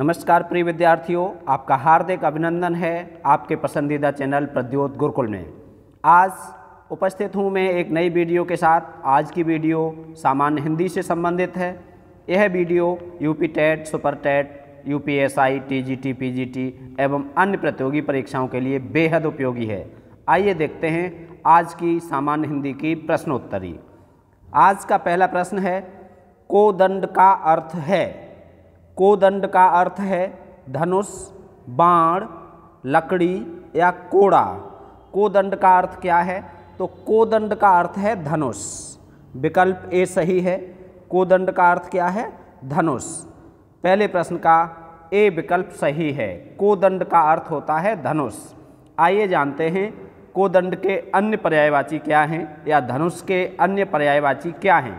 नमस्कार प्रिय विद्यार्थियों आपका हार्दिक अभिनंदन है आपके पसंदीदा चैनल प्रद्योत गुरुकुल में आज उपस्थित हूँ मैं एक नई वीडियो के साथ आज की वीडियो सामान्य हिंदी से संबंधित है यह video UP TET super TET U P S I T G T P G T एवं अन्य प्रतियोगी परीक्षाओं के लिए बेहद उपयोगी है आइए देखते हैं आज की सामान्य हिंदी की प्रश्नोत्तरी आज का पहला प्रश्न है कोदंड का अर्थ है कोदंड का अर्थ है धनुष बाण लकड़ी या कोड़ा कोदंड का अर्थ क्या है तो कोदंड का अर्थ है धनुष विकल्प ए सही है कोदंड का अर्थ क्या है धनुष पहले प्रश्न का ए विकल्प सही है कोदंड का अर्थ होता है धनुष आइए जानते हैं कोदंड के अन्य पर्यायवाची क्या हैं या धनुष के अन्य पर्यायवाची क्या हैं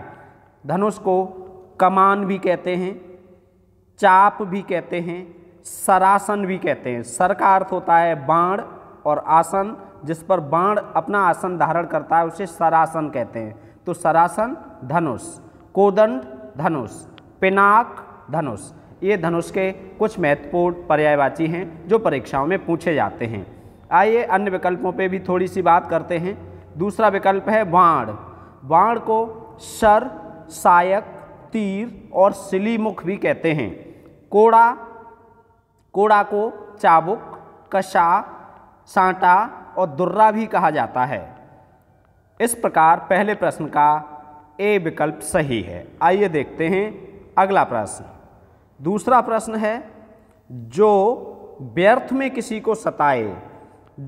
धनुष को कमान भी कहते हैं चाप भी कहते हैं सरासन भी कहते हैं सर का अर्थ होता है बाण और आसन जिस पर बाण अपना आसन धारण करता है उसे सरासन कहते हैं तो सरासन धनुष कोदंड धनुष पिनाक धनुष ये धनुष के कुछ महत्वपूर्ण पर्यायवाची हैं जो परीक्षाओं में पूछे जाते हैं आइए अन्य विकल्पों पे भी थोड़ी सी बात करते हैं दूसरा विकल्प है बाण बाण को सर सायक तीर और सिलीमुख भी कहते हैं कोड़ा कोड़ा को चाबुक कशा सांटा और दुर्रा भी कहा जाता है इस प्रकार पहले प्रश्न का ए विकल्प सही है आइए देखते हैं अगला प्रश्न दूसरा प्रश्न है जो व्यर्थ में किसी को सताए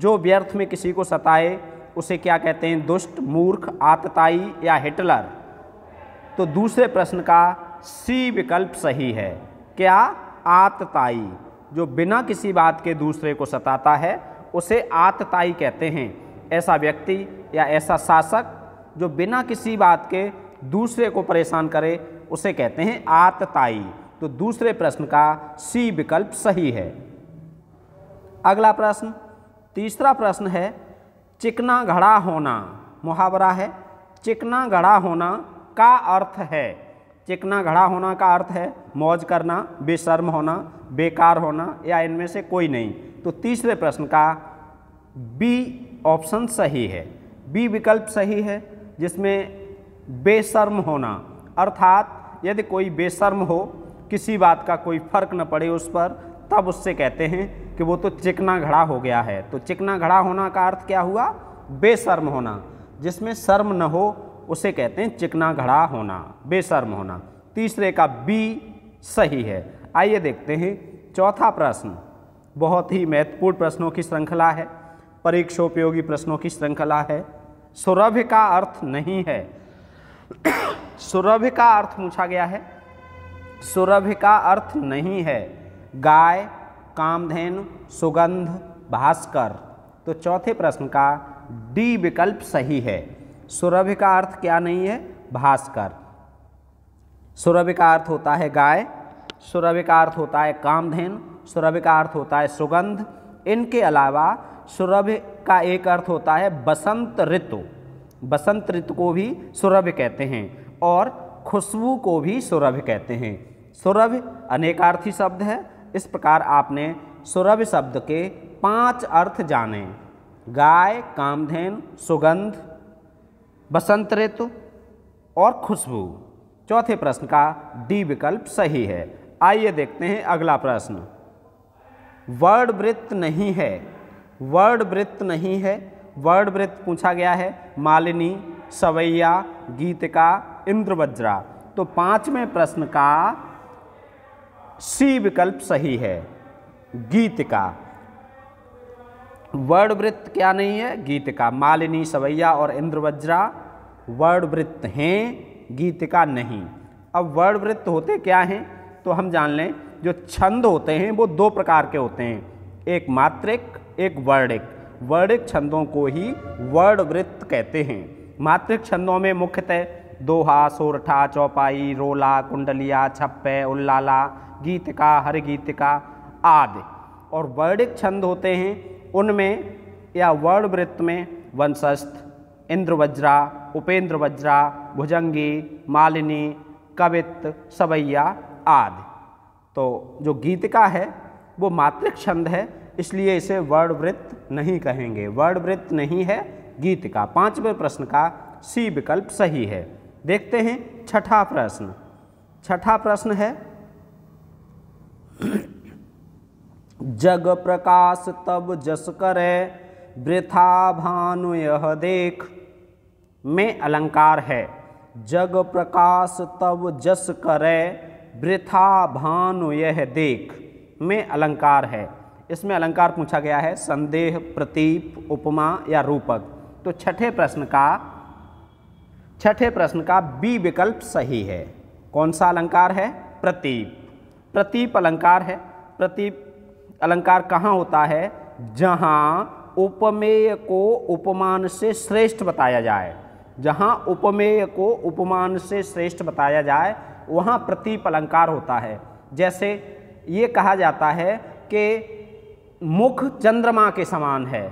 जो व्यर्थ में किसी को सताए उसे क्या कहते हैं दुष्ट मूर्ख आतताई या हिटलर तो दूसरे प्रश्न का सी विकल्प सही है क्या आतताई जो बिना किसी बात के दूसरे को सताता है उसे आतताई कहते हैं ऐसा व्यक्ति या ऐसा शासक जो बिना किसी बात के दूसरे को परेशान करे उसे कहते हैं आतताई तो दूसरे प्रश्न का सी विकल्प सही है अगला प्रश्न तीसरा प्रश्न है चिकना घड़ा होना मुहावरा है चिकना घड़ा होना का अर्थ है चिकना घड़ा होना का अर्थ है मौज करना बेशर्म होना बेकार होना या इनमें से कोई नहीं तो तीसरे प्रश्न का बी ऑप्शन सही है बी विकल्प सही है जिसमें बेशर्म होना अर्थात यदि कोई बेशर्म हो किसी बात का कोई फर्क न पड़े उस पर तब उससे कहते हैं कि वो तो चिकना घड़ा हो गया है तो चिकना घड़ा होना का अर्थ क्या हुआ बेशर्म होना जिसमें शर्म न हो उसे कहते हैं चिकना घड़ा होना बेशर्म होना तीसरे का बी सही है आइए देखते हैं चौथा प्रश्न बहुत ही महत्वपूर्ण प्रश्नों की श्रृंखला है परीक्षोपयोगी प्रश्नों की श्रृंखला है सुरभ्य का अर्थ नहीं है सुरभ्य का अर्थ पूछा गया है सुरभ्य का अर्थ नहीं है गाय कामधेनु सुगंध भास्कर तो चौथे प्रश्न का डी विकल्प सही है सुरभि का अर्थ क्या नहीं है भास्कर सुरभि का अर्थ होता है गाय सुरभि का अर्थ होता है कामधेन सुरभि का अर्थ होता है सुगंध इनके अलावा सुरभि का एक अर्थ होता है बसंत ऋतु बसंत ऋतु को भी सुरभि कहते हैं और खुशबू को भी सुरभि कहते हैं सुरभि अनेकार्थी शब्द है इस प्रकार आपने सुरभि शब्द के पांच अर्थ जाने गाय कामधेन सुगंध बसंत ऋतु और खुशबू चौथे प्रश्न का डी विकल्प सही है आइए देखते हैं अगला प्रश्न वर्ड वृत्त नहीं है वर्ड वृत्त नहीं है वर्ड वृत्त पूछा गया है मालिनी सवैया गीतिका इंद्रवज्रा तो पांचवें प्रश्न का सी विकल्प सही है गीतिका वर्ण वृत्त क्या नहीं है गीत का मालिनी सवैया और इंद्रवज्रा वर्ण वृत्त हैं गीतिका नहीं अब वर्ण वृत्त होते क्या हैं तो हम जान लें जो छंद होते हैं वो दो प्रकार के होते हैं एक मात्रिक एक वर्णिक वर्णिक छंदों को ही वर्ण वृत्त कहते हैं मात्रिक छंदों में मुख्यतः दोहा सोरठा चौपाई रोला कुंडलिया छप्पे उल्लाला गीतिका हर गीतिका आदि और वर्णिक छंद होते हैं उनमें या वर्ण वृत्त में वंशस्थ इंद्र वज्रा उपेंद्र वज्रा भुजंगी मालिनी कवित सवैया आदि तो जो गीतिका है वो मातृक छंद है इसलिए इसे वर्ण वृत्त नहीं कहेंगे वर्ण वृत्त नहीं है गीतिका पांचवें प्रश्न का सी विकल्प सही है देखते हैं छठा प्रश्न छठा प्रश्न है जग प्रकाश तब जस करे वृथा भानु यह देख में अलंकार है जग प्रकाश तब जस करे वृथा भानु यह देख में अलंकार है इसमें अलंकार पूछा गया है संदेह प्रतीप उपमा या रूपक तो छठे प्रश्न का छठे प्रश्न का बी विकल्प सही है कौन सा अलंकार है प्रतीप प्रतीप अलंकार है प्रतीप अलंकार कहाँ होता है जहाँ उपमेय को उपमान से श्रेष्ठ बताया जाए जहाँ उपमेय को उपमान से श्रेष्ठ बताया जाए वहाँ प्रतीप अलंकार होता है जैसे ये कहा जाता है कि मुख चंद्रमा के समान है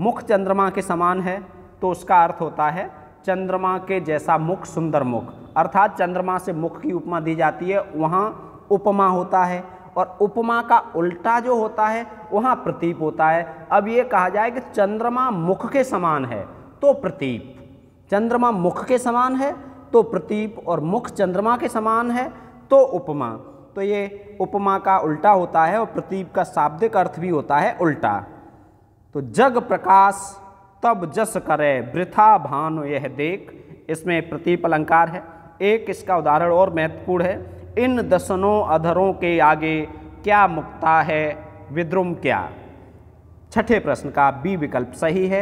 मुख चंद्रमा के समान है तो उसका अर्थ होता है चंद्रमा के जैसा मुख सुंदर मुख अर्थात चंद्रमा से मुख की उपमा दी जाती है वहाँ उपमा होता है और उपमा का उल्टा जो होता है वहाँ प्रतीप होता है अब ये कहा जाए कि चंद्रमा मुख के समान है तो प्रतीप चंद्रमा मुख के समान है तो प्रतीप और मुख चंद्रमा के समान है तो उपमा तो ये उपमा का उल्टा होता है और प्रतीप का शाब्दिक अर्थ भी होता है उल्टा तो जग प्रकाश तब जस करे वृथा भानु यह देख इसमें प्रतीप अलंकार है एक इसका उदाहरण और महत्वपूर्ण है इन दसनों अधरों के आगे क्या मुक्ता है विद्रुम क्या छठे प्रश्न का बी विकल्प सही है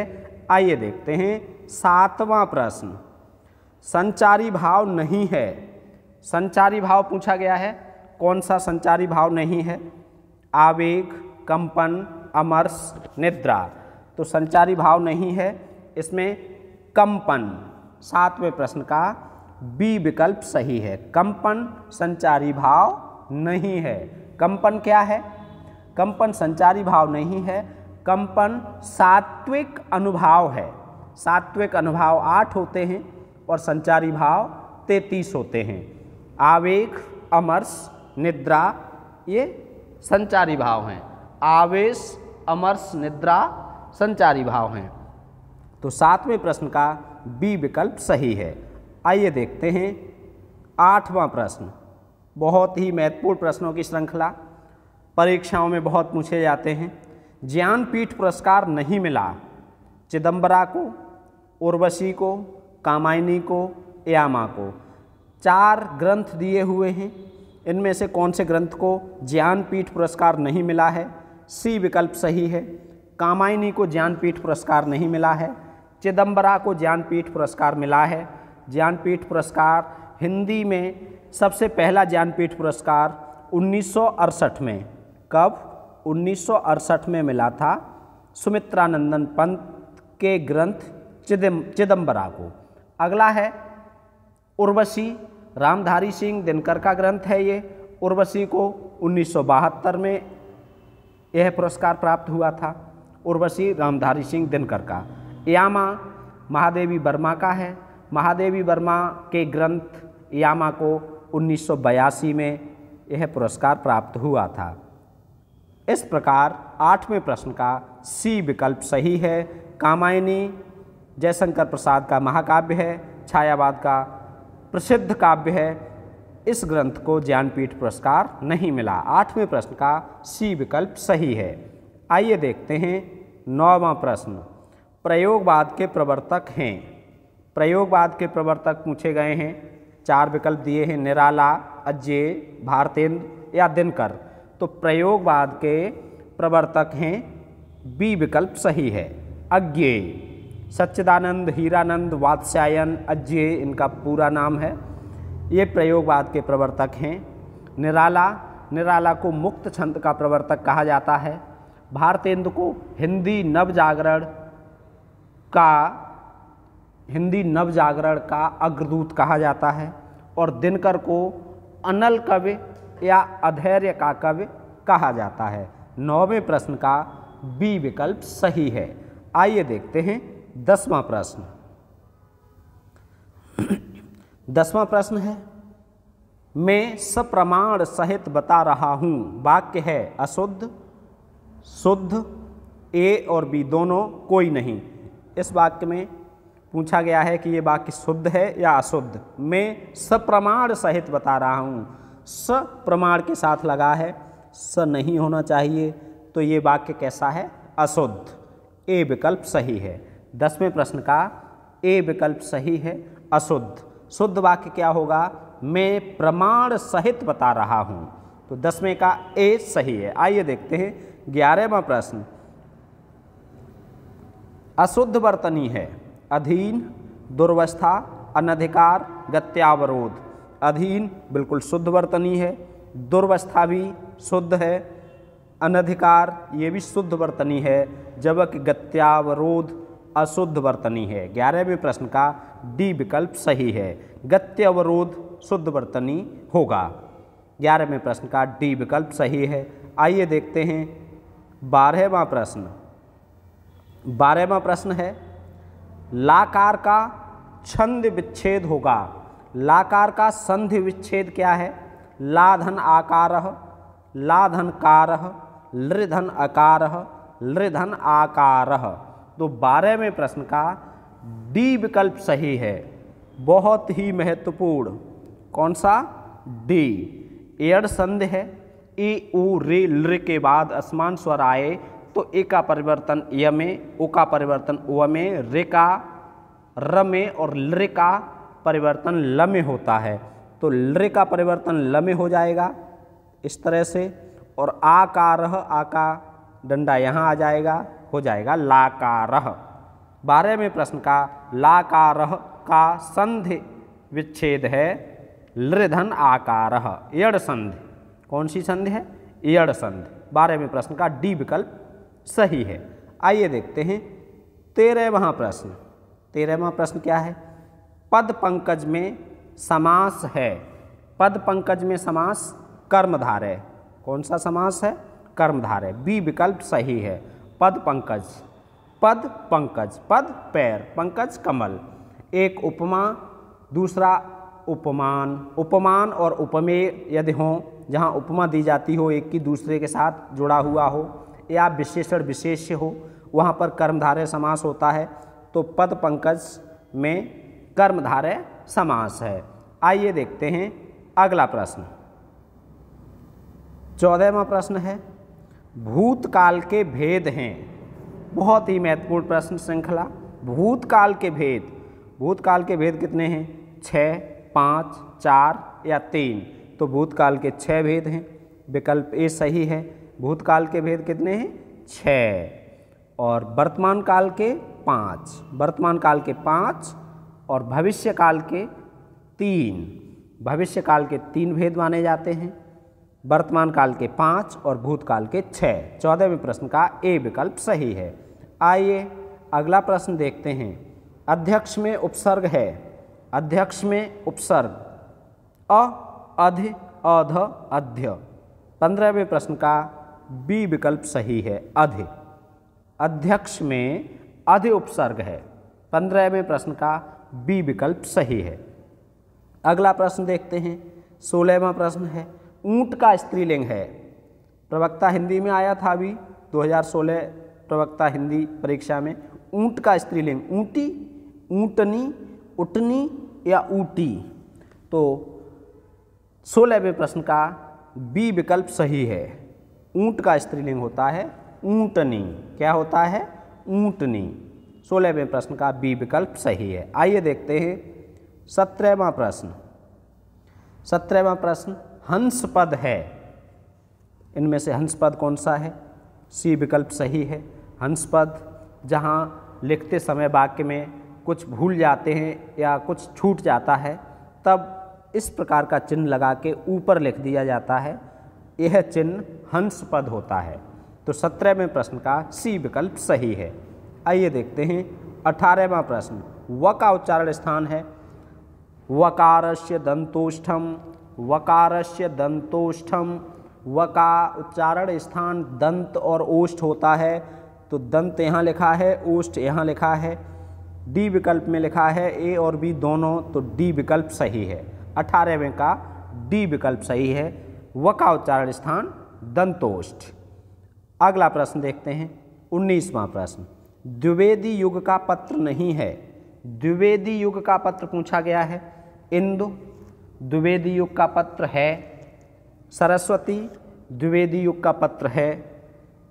आइए देखते हैं सातवां प्रश्न संचारी भाव नहीं है संचारी भाव पूछा गया है कौन सा संचारी भाव नहीं है आवेग कंपन अमर्श निद्रा तो संचारी भाव नहीं है इसमें कंपन सातवें प्रश्न का बी विकल्प सही है कंपन संचारी भाव नहीं है कंपन क्या है कंपन संचारी भाव नहीं है कंपन सात्विक अनुभाव है सात्विक अनुभाव आठ होते हैं और संचारी भाव तैतीस होते हैं आवेग अमर्स निद्रा ये संचारी भाव हैं आवेश अमर्स निद्रा संचारी भाव हैं तो सातवें प्रश्न का बी विकल्प सही है आइए देखते हैं आठवां प्रश्न बहुत ही महत्वपूर्ण प्रश्नों की श्रृंखला परीक्षाओं में बहुत पूछे जाते हैं ज्ञानपीठ पुरस्कार नहीं मिला चिदम्बरा को उर्वशी को कामायनी को यामा को चार ग्रंथ दिए हुए हैं इनमें से कौन से ग्रंथ को ज्ञानपीठ पुरस्कार नहीं मिला है सी विकल्प सही है कामायनी को ज्ञानपीठ पुरस्कार नहीं मिला है चिदम्बरा को ज्ञानपीठ पुरस्कार मिला है ज्ञानपीठ पुरस्कार हिंदी में सबसे पहला ज्ञानपीठ पुरस्कार उन्नीस में कब उन्नीस में मिला था सुमित्रानंदन पंत के ग्रंथ चिदम चिदम्बरा को अगला है उर्वशी रामधारी सिंह दिनकर का ग्रंथ है ये उर्वशी को उन्नीस में यह पुरस्कार प्राप्त हुआ था उर्वशी रामधारी सिंह दिनकर का यामा महादेवी वर्मा का है महादेवी वर्मा के ग्रंथ यामा को उन्नीस में यह पुरस्कार प्राप्त हुआ था इस प्रकार आठवें प्रश्न का सी विकल्प सही है कामायनी जयशंकर प्रसाद का महाकाव्य है छायावाद का प्रसिद्ध काव्य है इस ग्रंथ को ज्ञानपीठ पुरस्कार नहीं मिला आठवें प्रश्न का सी विकल्प सही है आइए देखते हैं नौवा प्रश्न प्रयोगवाद के प्रवर्तक हैं प्रयोगवाद के प्रवर्तक पूछे गए हैं चार विकल्प दिए हैं निराला अजय भारतेंद्र या दिनकर तो प्रयोगवाद के प्रवर्तक हैं बी विकल्प सही है अज्ञे सच्चिदानंद हीरानंद वात्स्यायन अज्ञे इनका पूरा नाम है ये प्रयोगवाद के प्रवर्तक हैं निराला निराला को मुक्त छंद का प्रवर्तक कहा जाता है भारतेंद्र को हिंदी नवजागरण का हिंदी नव जागरण का अग्रदूत कहा जाता है और दिनकर को अनल कवि या अधैर्य का कवि कहा जाता है नौवें प्रश्न का बी विकल्प सही है आइए देखते हैं दसवां प्रश्न दसवां प्रश्न है मैं सप्रमाण सहित बता रहा हूँ वाक्य है अशुद्ध शुद्ध ए और बी दोनों कोई नहीं इस वाक्य में पूछा गया है कि ये वाक्य शुद्ध है या अशुद्ध मैं सप्रमाण सहित बता रहा हूँ स प्रमाण के साथ लगा है स नहीं होना चाहिए तो ये वाक्य कैसा है अशुद्ध ए विकल्प सही है दसवें प्रश्न का ए विकल्प सही है अशुद्ध शुद्ध वाक्य क्या होगा मैं प्रमाण सहित बता रहा हूँ तो दसवें का ए सही है आइए देखते हैं ग्यारहवा प्रश्न अशुद्ध वर्तनी है अधीन दुर्वस्था अनधिकार गत्यावरोध अधीन बिल्कुल शुद्ध वर्तनी है दुर्वस्था भी शुद्ध है अनधिकार ये भी शुद्ध वर्तनी है जबकि गत्यावरोध अशुद्ध वर्तनी है ग्यारहवें प्रश्न का डी विकल्प सही है गत्यावरोध शुद्ध वर्तनी होगा ग्यारहवें प्रश्न का डी विकल्प सही है आइए देखते हैं बारहवा प्रश्न बारहवा प्रश्न है लाकार का छंद विच्छेद होगा लाकार का संधि विच्छेद क्या है लाधन आकार लाधन कार लृधन अकार लृधन आकार तो में प्रश्न का डी विकल्प सही है बहुत ही महत्वपूर्ण कौन सा डी एयर संधि है ई ऊ रे लृ के बाद असमान स्वर आए तो ए का परिवर्तन य में ओ का परिवर्तन व में रे का र में और लृ का परिवर्तन ल में होता है तो लृ का परिवर्तन ल में हो जाएगा इस तरह से और आ का रह आ का डंडा यहाँ आ जाएगा हो जाएगा ला का रह बारहवें प्रश्न का ला का रह का संधि विच्छेद है लृधन आकार यड़ संधि कौन सी संधि है यड़ संधि बारहवें प्रश्न का डी विकल्प सही है आइए देखते हैं तेरहवा प्रश्न तेरहवा प्रश्न क्या है पद पंकज में समास है पद पंकज में समास कर्मधार है कौन सा समास है कर्मधार है बी विकल्प सही है पद पंकज पद पंकज पद पैर पंकज कमल एक उपमा दूसरा उपमान उपमान और उपमेय यदि हों जहाँ उपमा दी जाती हो एक की दूसरे के साथ जुड़ा हुआ हो या विशेषण विशेष्य हो वहाँ पर कर्मधारय समास होता है तो पद पंकज में कर्मधारय समास है आइए देखते हैं अगला प्रश्न चौदहवा प्रश्न है भूतकाल के भेद हैं बहुत ही महत्वपूर्ण प्रश्न श्रृंखला भूतकाल के भेद भूतकाल के भेद कितने हैं छः पाँच चार या तीन तो भूतकाल के छः भेद हैं विकल्प ए सही है भूतकाल के भेद कितने हैं छः और वर्तमान काल के पाँच वर्तमान काल के पाँच और भविष्य काल के तीन भविष्य काल के तीन भेद माने जाते हैं वर्तमान काल के पाँच और भूतकाल के छः चौदहवें प्रश्न का ए विकल्प सही है आइए अगला प्रश्न देखते हैं अध्यक्ष में उपसर्ग है अध्यक्ष में उपसर्ग अ अध अध अध्य पंद्रहवें प्रश्न का बी विकल्प सही है अध अध्यक्ष में अध उपसर्ग है पंद्रहवें प्रश्न का बी विकल्प सही है अगला प्रश्न देखते हैं सोलहवा प्रश्न है ऊंट का स्त्रीलिंग है प्रवक्ता हिंदी में आया था अभी 2016 प्रवक्ता हिंदी परीक्षा में ऊंट का स्त्रीलिंग ऊंटी ऊंटनी उटनी या ऊटी तो सोलहवें प्रश्न का बी विकल्प सही है ऊंट का स्त्रीलिंग होता है ऊँटनी क्या होता है ऊँटनी सोलहवें प्रश्न का बी विकल्प सही है आइए देखते हैं सत्रहवा प्रश्न सत्रहवा प्रश्न हंसपद है इनमें से हंसपद कौन सा है सी विकल्प सही है हंसपद जहाँ लिखते समय वाक्य में कुछ भूल जाते हैं या कुछ छूट जाता है तब इस प्रकार का चिन्ह लगा के ऊपर लिख दिया जाता है यह चिन्ह हंस पद होता है तो सत्रहवें प्रश्न का सी विकल्प सही है आइए देखते हैं अठारहवा प्रश्न व का उच्चारण स्थान है वकारस्य दंतोष्ठम से दंतोष्ठम व का उच्चारण स्थान दंत और ओष्ठ होता है तो दंत यहाँ लिखा है ओष्ठ यहाँ लिखा है डी विकल्प में लिखा है ए और बी दोनों तो डी विकल्प सही है अठारहवें का डी विकल्प सही है व का उच्चारण स्थान दंतोष्ट अगला प्रश्न देखते हैं उन्नीसवां प्रश्न द्विवेदी युग का पत्र नहीं है द्विवेदी युग का पत्र पूछा गया है इंदु द्विवेदी युग का पत्र है सरस्वती द्विवेदी युग का पत्र है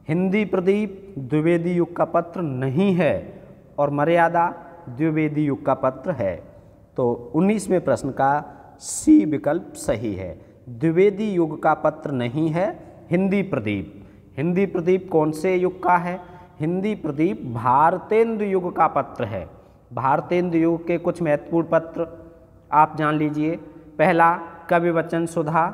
हिंदी प्रदीप द्विवेदी युग का पत्र नहीं है और मर्यादा द्विवेदी युग का पत्र है तो उन्नीसवें प्रश्न का सी विकल्प सही है द्विवेदी युग का पत्र नहीं है हिंदी प्रदीप हिंदी प्रदीप कौन से युग का है हिंदी प्रदीप भारतेंद्र युग का पत्र है भारतेंद्र युग के कुछ महत्वपूर्ण पत्र आप जान लीजिए पहला कवि वचन सुधा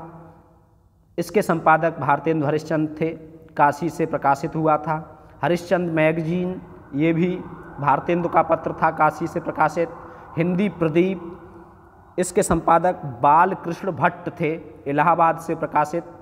इसके संपादक भारतेंद्र हरिश्चंद थे काशी से प्रकाशित हुआ था हरिश्चंद मैगजीन ये भी भारतेंदु का पत्र था काशी से प्रकाशित हिंदी प्रदीप इसके संपादक बालकृष्ण भट्ट थे इलाहाबाद से प्रकाशित